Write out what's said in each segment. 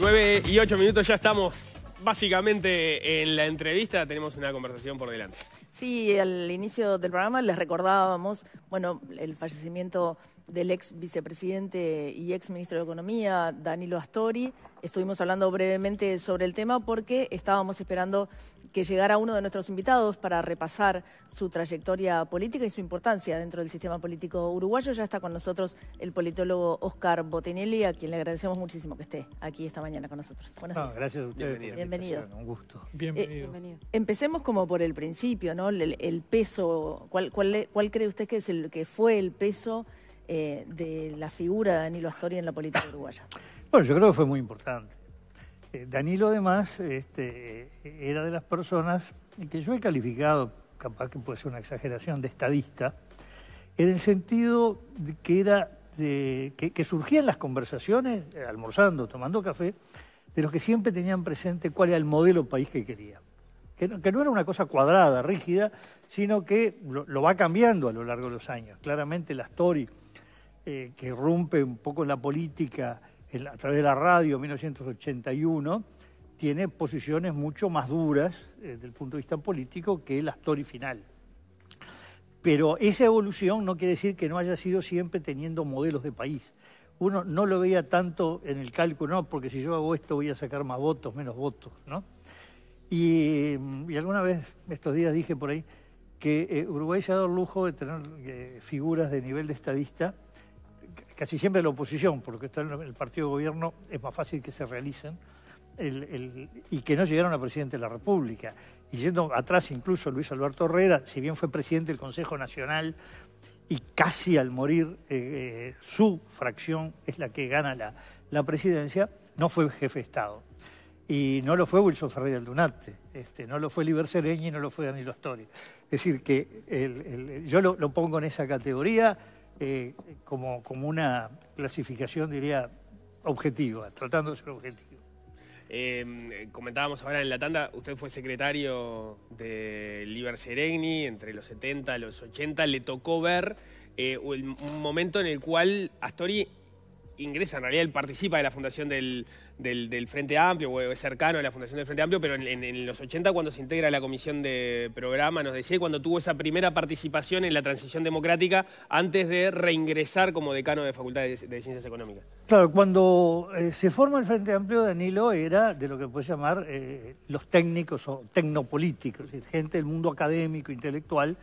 9 y 8 minutos, ya estamos básicamente en la entrevista, tenemos una conversación por delante. Sí, al inicio del programa les recordábamos, bueno, el fallecimiento del ex vicepresidente y ex ministro de Economía, Danilo Astori. Estuvimos hablando brevemente sobre el tema porque estábamos esperando que llegara uno de nuestros invitados para repasar su trayectoria política y su importancia dentro del sistema político uruguayo. Ya está con nosotros el politólogo Oscar Botinelli, a quien le agradecemos muchísimo que esté aquí esta mañana con nosotros. Buenas no, Gracias a ustedes. Bienvenido. Un gusto. Bienvenido. Eh, empecemos como por el principio, ¿no? El, peso, ¿cuál, cree usted que, fue el peso eh, de la figura de Danilo Astori en la política uruguaya? Bueno, yo creo que fue muy importante. Eh, Danilo además este, era de las personas que yo he calificado, capaz que puede ser una exageración, de estadista, en el sentido de que era que, surgían las conversaciones, eh, almorzando, tomando café, de los que siempre tenían presente cuál era el modelo país que quería, Que no, era una cosa cuadrada, rígida, sino que lo, va cambiando a lo largo de los años. Claramente la story eh, que rompe un poco la política a través de la radio 1981, tiene posiciones mucho más duras eh, desde el punto de vista político que la story final. Pero esa evolución no quiere decir que no haya sido siempre teniendo modelos de país. Uno no lo veía tanto en el cálculo, no, porque si yo hago esto voy a sacar más votos, menos votos, Y, alguna vez, estos días dije por ahí, que eh, Uruguay se ha dado el lujo de tener eh, figuras de nivel de estadista casi siempre la oposición, porque está en el partido de gobierno, es más fácil que se realicen, y que no llegaron a presidente de la República. Y yendo atrás incluso Luis Alberto Herrera, si bien fue presidente del Consejo Nacional y casi al morir eh, eh, su fracción es la que gana la, presidencia, no fue jefe de Estado. Y no lo fue Wilson Ferreira Aldunate, este, no lo fue Liber y no lo fue Danilo Astori. Es decir, que yo lo pongo en esa categoría eh, como, como una clasificación, diría, objetiva, tratando de ser objetivo. Em, comentábamos ahora en la tanda, usted fue secretario de Liber Seregni entre los 70 y los 80, le tocó ver eh, un momento en el cual Astori ingresa, en realidad él participa de la fundación del, del, Frente Amplio, o cercano a la fundación del Frente Amplio, pero en, los 80 cuando se integra la comisión de programa, nos decía, cuando tuvo esa primera participación en la transición democrática antes de reingresar como decano de Facultad de, Ciencias Económicas. Claro, cuando eh, se forma el Frente Amplio, Danilo era de lo que puede llamar eh, los técnicos o tecnopolíticos, gente del mundo académico, intelectual,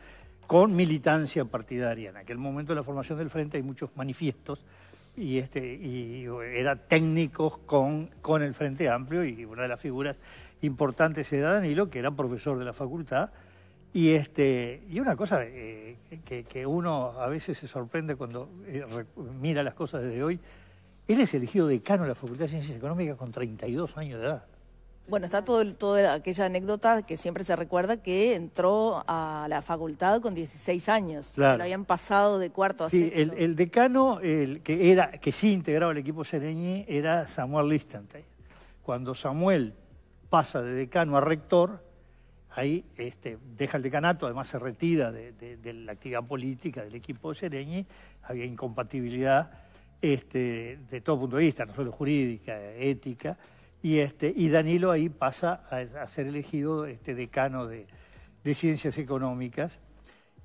con militancia partidaria. En aquel momento de la formación del Frente hay muchos manifiestos y, este, era técnico con, el Frente Amplio y una de las figuras importantes era Danilo, que era profesor de la facultad. Y, este, una cosa eh, que, uno a veces se sorprende cuando eh, mira las cosas desde hoy, él es elegido decano de la Facultad de Ciencias Económicas con 32 años de edad. Bueno, está todo, toda aquella anécdota que siempre se recuerda que entró a la facultad con 16 años. pero habían pasado de cuarto a sí, El, decano que, era, que sí integraba el equipo Sereñi era Samuel Listante. Cuando Samuel pasa de decano a rector, ahí este, deja el decanato, además se retira de, la actividad política del equipo de había incompatibilidad este, de todo punto de vista, no solo jurídica, ética, este, y, Danilo ahí pasa a, ser elegido este, decano de, Ciencias Económicas.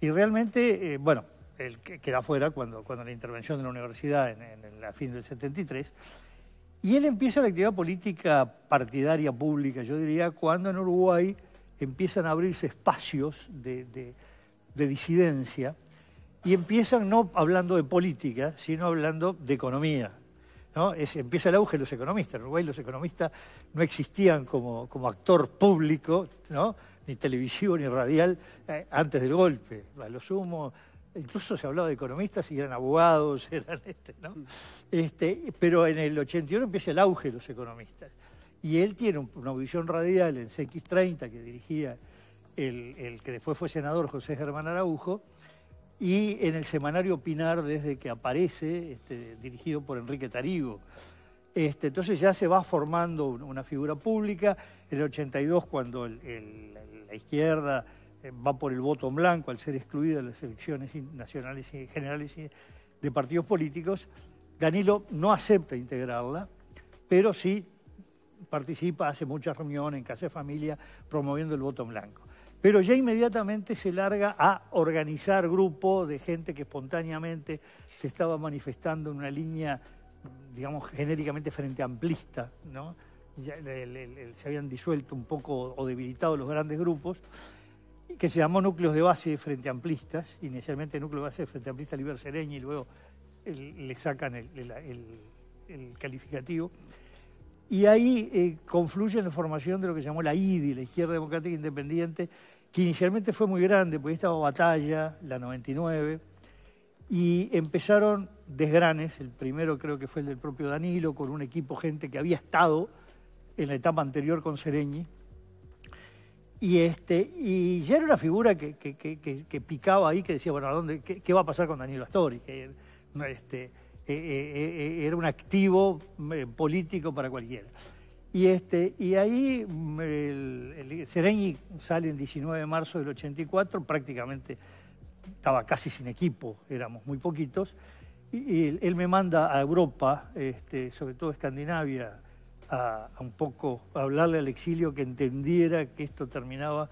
Y realmente, eh, bueno, él queda fuera cuando, la intervención de la universidad en, la fin del 73. Y él empieza la actividad política partidaria pública, yo diría, cuando en Uruguay empiezan a abrirse espacios de disidencia y empiezan no hablando de política, sino hablando de economía, empieza el auge de los economistas. En Uruguay los economistas no existían como, actor público, ni televisivo ni radial, eh, antes del golpe. A lo sumo, incluso se hablaba de economistas y eran abogados, eran este, este, pero en el 81 empieza el auge de los economistas. Y él tiene una audición radial en CX30 que dirigía el, el que después fue senador José Germán Araujo, y en el semanario Pinar desde que aparece, este, dirigido por Enrique Tarigo. Este, entonces ya se va formando una figura pública. En el 82, cuando la izquierda eh, va por el voto en blanco al ser excluida de las elecciones nacionales y generales de partidos políticos, Danilo no acepta integrarla, pero sí participa, hace muchas reuniones en casa de familia promoviendo el voto en blanco pero ya inmediatamente se larga a organizar grupo de gente que espontáneamente se estaba manifestando en una línea, digamos, genéricamente frente amplista, ¿no? se habían disuelto un poco o debilitado los grandes grupos, que se llamó núcleos de base frente amplistas, inicialmente núcleo de base frente amplista Liber y luego le sacan el, calificativo. Y ahí eh, confluye la formación de lo que se llamó la IDI, la Izquierda Democrática Independiente, que inicialmente fue muy grande, porque estaba Batalla, la 99, y empezaron desgranes, el primero creo que fue el del propio Danilo, con un equipo, gente que había estado en la etapa anterior con Sereñi, y, este, y ya era una figura que, que, picaba ahí, que decía, bueno, dónde, qué, va a pasar con Danilo Astori? Que, este, eh, eh, eh, era un activo político para cualquiera. Y, este, y ahí mm, el, sale el 19 de marzo del 84, prácticamente estaba casi sin equipo, éramos muy poquitos, y, él, me manda a Europa, este, sobre todo Escandinavia, a, un poco hablarle al exilio que entendiera que esto terminaba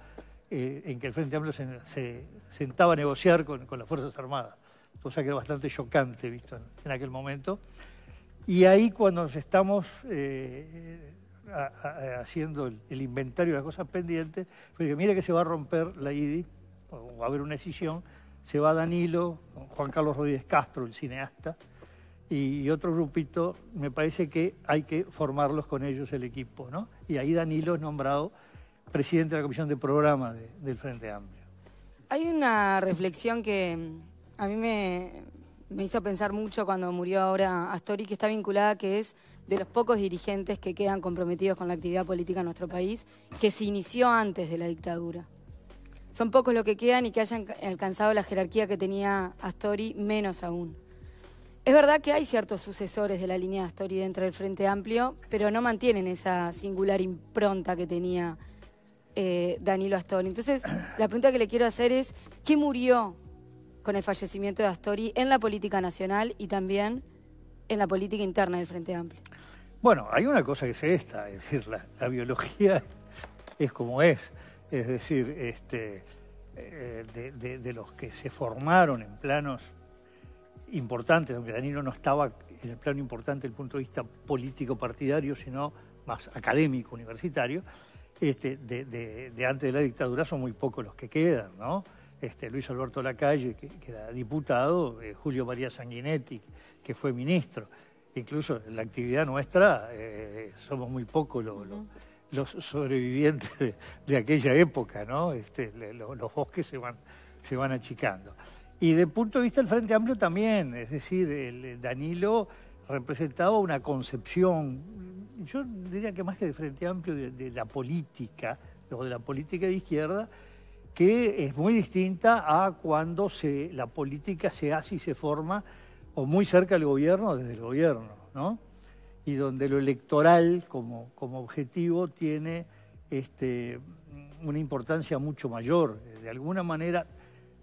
en que el Frente Amplio se, sentaba a negociar con las Fuerzas Armadas cosa que era bastante chocante, visto en aquel momento. Y ahí cuando nos estamos eh, eh, eh, haciendo el, inventario de las cosas pendientes, que mira que se va a romper la IDI, o va a haber una decisión, se va Danilo, Juan Carlos Rodríguez Castro, el cineasta, y, otro grupito, me parece que hay que formarlos con ellos el equipo, ¿no? Y ahí Danilo es nombrado presidente de la Comisión de Programa del Frente Amplio. Hay una reflexión que a mí me, hizo pensar mucho cuando murió ahora Astori, que está vinculada, que es de los pocos dirigentes que quedan comprometidos con la actividad política en nuestro país, que se inició antes de la dictadura. Son pocos los que quedan y que hayan alcanzado la jerarquía que tenía Astori, menos aún. Es verdad que hay ciertos sucesores de la línea Astori dentro del Frente Amplio, pero no mantienen esa singular impronta que tenía eh, Danilo Astori. Entonces, la pregunta que le quiero hacer es, ¿qué murió con el fallecimiento de Astori en la política nacional y también en la política interna del Frente Amplio. Bueno, hay una cosa que es esta, es decir, la, biología es como es, es decir, este, eh, de, los que se formaron en planos importantes, aunque Danilo no estaba en el plano importante desde el punto de vista político partidario, sino más académico, universitario, este, de, de antes de la dictadura son muy pocos los que quedan, ¿no? Este, Luis Alberto Lacalle, que, era diputado, eh, Julio María Sanguinetti, que fue ministro. Incluso en la actividad nuestra eh, somos muy pocos los, sobrevivientes de, aquella época, ¿no? Este, los bosques se van, achicando. Y de punto de vista del Frente Amplio también, es decir, Danilo representaba una concepción, yo diría que más que de Frente Amplio, de, de la política, o de la política de izquierda, que es muy distinta a cuando la política se hace y se forma o muy cerca del gobierno desde el gobierno, ¿no? Y donde lo electoral como, objetivo tiene este, una importancia mucho mayor. De alguna manera,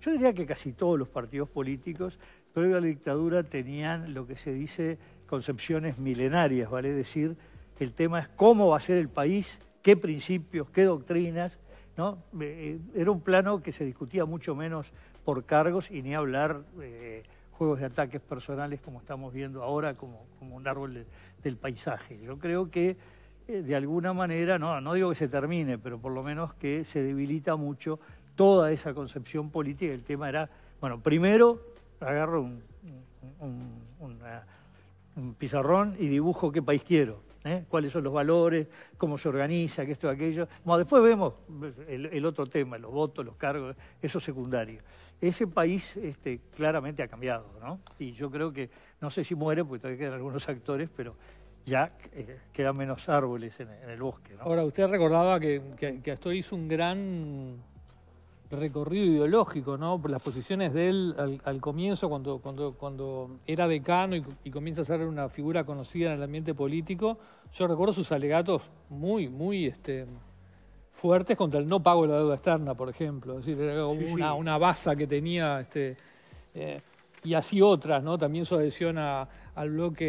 yo diría que casi todos los partidos políticos previo a la dictadura tenían lo que se dice concepciones milenarias, vale es decir, el tema es cómo va a ser el país, qué principios, qué doctrinas, eh, era un plano que se discutía mucho menos por cargos y ni hablar eh, juegos de ataques personales como estamos viendo ahora, como, un árbol del paisaje. Yo creo que eh, de alguna manera, no, no digo que se termine, pero por lo menos que se debilita mucho toda esa concepción política. El tema era, bueno, primero agarro un pizarrón y dibujo qué país quiero ¿eh? cuáles son los valores, cómo se organiza, que esto, y aquello. Bueno, después vemos el, otro tema, los votos, los cargos, eso secundario. Ese país este, claramente ha cambiado, ¿no? Y yo creo que, no sé si muere, porque todavía quedan algunos actores, pero ya eh, quedan menos árboles en, el bosque. ¿no? Ahora, usted recordaba que, que, que Astor hizo un gran recorrido ideológico, ¿no? las posiciones de él al, comienzo, cuando, cuando, cuando, era decano y, comienza a ser una figura conocida en el ambiente político, yo recuerdo sus alegatos muy, muy este, fuertes contra el no pago de la deuda externa, por ejemplo. Es decir, era una, baza que tenía este, eh, y así otras, ¿no? También su adhesión al bloque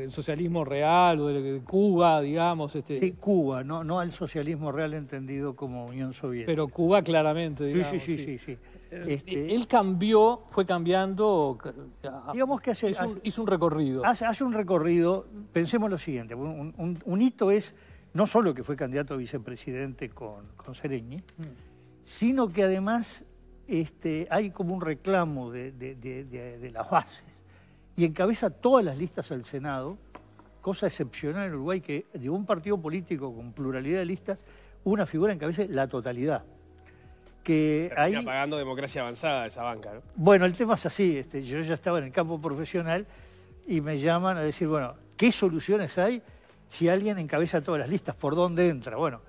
del socialismo real o de Cuba, digamos. Este, sí, Cuba, no, no al socialismo real entendido como Unión Soviética. Pero Cuba claramente, digamos. Sí, sí, sí, sí. Eh, este, él cambió, fue cambiando. Ah, digamos que hace, hizo, un recorrido. Hace, un recorrido, pensemos lo siguiente: un, hito es no solo que fue candidato a vicepresidente con, con Sereñi, mm. sino que además este, hay como un reclamo de, las bases y encabeza todas las listas al Senado, cosa excepcional en Uruguay que de un partido político con pluralidad de listas, una figura encabece la totalidad. Que ahí... pagando democracia avanzada esa banca, Bueno, el tema es así, este, yo ya estaba en el campo profesional y me llaman a decir, bueno, ¿qué soluciones hay si alguien encabeza todas las listas? ¿Por dónde entra? Bueno,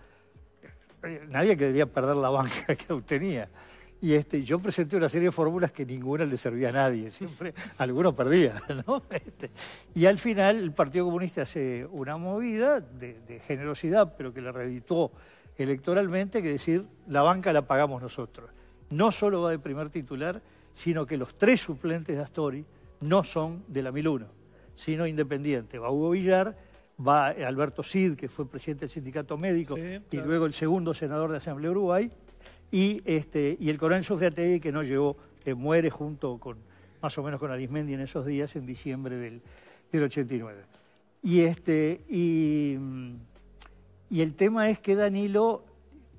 eh, nadie quería perder la banca que obtenía. Y este, yo presenté una serie de fórmulas que ninguna le servía a nadie, siempre alguno perdía. ¿no? Este, y al final el Partido Comunista hace una movida de, generosidad, pero que la reeditó electoralmente, que decir, la banca la pagamos nosotros. No solo va de primer titular, sino que los tres suplentes de Astori no son de la 1001, sino independiente. Va Hugo Villar, va Alberto Cid, que fue presidente del sindicato médico y luego el segundo senador de Asamblea Uruguay, y, este, y el coronel Sufriategui, que no llegó, que muere junto con, más o menos con Arismendi en esos días, en diciembre del, 89. Y, este, y, el tema es que Danilo,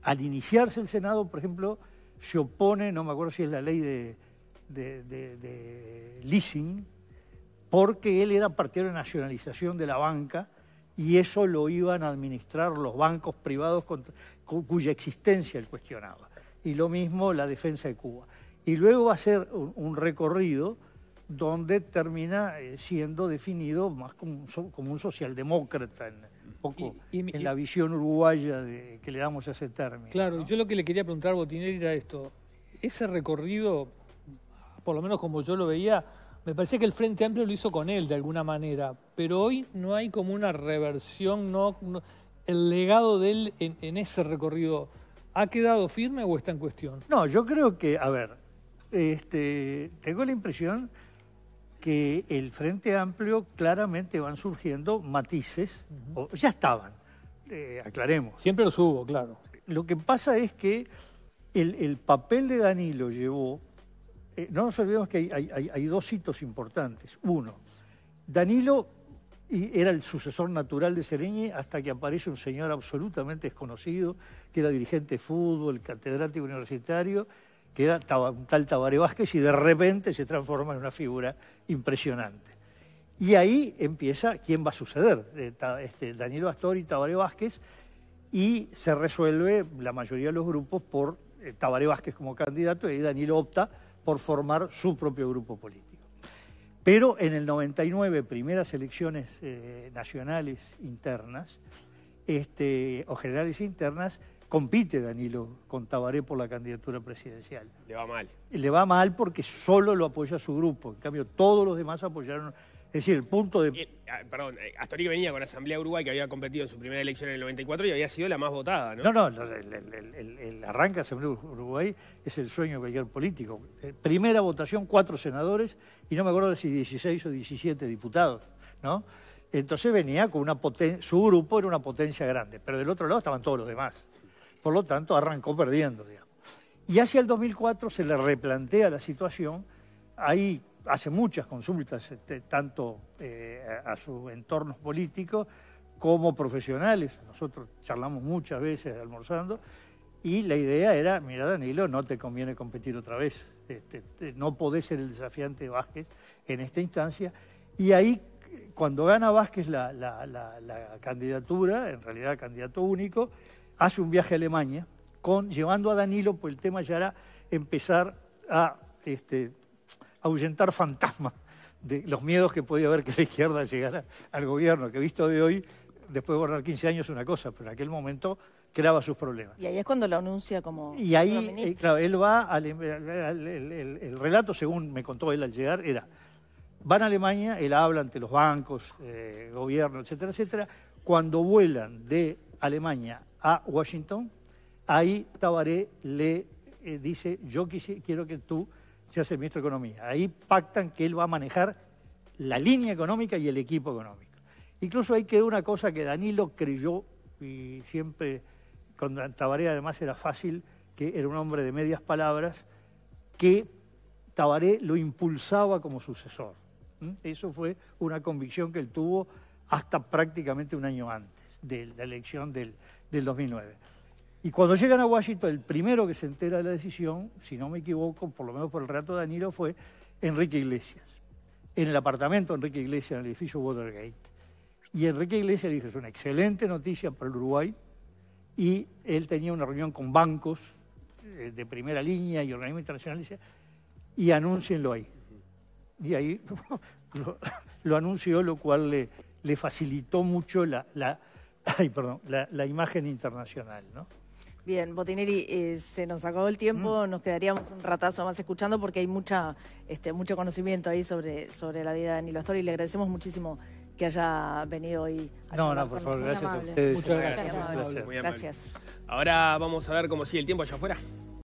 al iniciarse el Senado, por ejemplo, se opone, no me acuerdo si es la ley de, leasing, porque él era partidario de nacionalización de la banca y eso lo iban a administrar los bancos privados cuya existencia él cuestionaba y lo mismo la defensa de Cuba. Y luego va a ser un, recorrido donde termina eh, siendo definido más como un, como un socialdemócrata en, la visión uruguaya que le damos a ese término. Claro, yo lo que le quería preguntar, botiner era esto. Ese recorrido, por lo menos como yo lo veía, me parecía que el Frente Amplio lo hizo con él de alguna manera, pero hoy no hay como una reversión, no, el legado de él en ese recorrido ¿Ha quedado firme o está en cuestión? No, yo creo que, a ver, este, tengo la impresión que el Frente Amplio claramente van surgiendo matices, o ya estaban, eh, aclaremos. Siempre los hubo, claro. Lo que pasa es que el, papel de Danilo llevó, eh, no nos olvidemos que hay dos hitos importantes. Uno, Danilo y era el sucesor natural de Sereñi hasta que aparece un señor absolutamente desconocido, que era dirigente de fútbol, catedrático universitario, que era tal Tabaré Vázquez, y de repente se transforma en una figura impresionante. Y ahí empieza quién va a suceder, eh, este, Daniel Bastor y Tabaré Vázquez, y se resuelve la mayoría de los grupos por eh, Tabaré Vázquez como candidato, y Daniel opta por formar su propio grupo político. Pero en el 99, primeras elecciones eh, nacionales internas, este, o generales internas, compite Danilo con Tabaré por la candidatura presidencial. Le va mal. Le va mal porque solo lo apoya su grupo. En cambio, todos los demás apoyaron es decir, el punto de... Eh, ah, perdón, eh, Astori venía con la Asamblea Uruguay que había competido en su primera elección en el 94 y había sido la más votada, ¿no? No, no, el, el, arranque de Asamblea Uruguay es el sueño de cualquier político. Eh, primera votación, cuatro senadores y no me acuerdo si 16 o 17 diputados, ¿no? Entonces venía con una potencia, su grupo era una potencia grande, pero del otro lado estaban todos los demás. Por lo tanto, arrancó perdiendo, digamos. Y hacia el 2004 se le replantea la situación, ahí hace muchas consultas, este, tanto eh, a, su sus entornos políticos como profesionales. Nosotros charlamos muchas veces almorzando y la idea era, mira Danilo, no te conviene competir otra vez, este, no podés ser el desafiante de Vázquez en esta instancia. Y ahí, cuando gana Vázquez la, candidatura, en realidad candidato único, hace un viaje a Alemania, con, llevando a Danilo, pues el tema ya era empezar a este, ahuyentar fantasmas de los miedos que podía haber que la izquierda llegara al gobierno, que visto de hoy, después de borrar 15 años es una cosa, pero en aquel momento creaba sus problemas. Y ahí es cuando lo anuncia como... Y ahí, eh, claro, él va, el, relato, según me contó él al llegar, era, van a Alemania, él habla ante los bancos, eh, gobierno, etcétera, etcétera, cuando vuelan de Alemania a Washington, ahí Tabaré le eh, dice, yo quiero que tú se hace el ministro de Economía. Ahí pactan que él va a manejar la línea económica y el equipo económico. Incluso ahí quedó una cosa que Danilo creyó y siempre con Tabaré además era fácil, que era un hombre de medias palabras, que Tabaré lo impulsaba como sucesor. ¿Mm? Eso fue una convicción que él tuvo hasta prácticamente un año antes de la elección del 2009. Y cuando llegan a Washington, el primero que se entera de la decisión, si no me equivoco, por lo menos por el rato de Danilo, fue Enrique Iglesias, en el apartamento de Enrique Iglesias, en el edificio Watergate. Y Enrique Iglesias dijo, es una excelente noticia para el Uruguay, y él tenía una reunión con bancos eh, de primera línea y organismos internacionales, y anúncienlo ahí. Y ahí lo, anunció, lo cual le, facilitó mucho la, la imagen internacional, ¿no? Bien, Botinelli, eh, se nos acabó el tiempo, mm. nos quedaríamos un ratazo más escuchando porque hay mucha, este, mucho conocimiento ahí sobre, sobre la vida de Nilo Astor y le agradecemos muchísimo que haya venido hoy. A no, no, por favor, gracias a ustedes. Muchas gracias. Gracias. gracias. Ahora vamos a ver cómo sigue el tiempo allá afuera.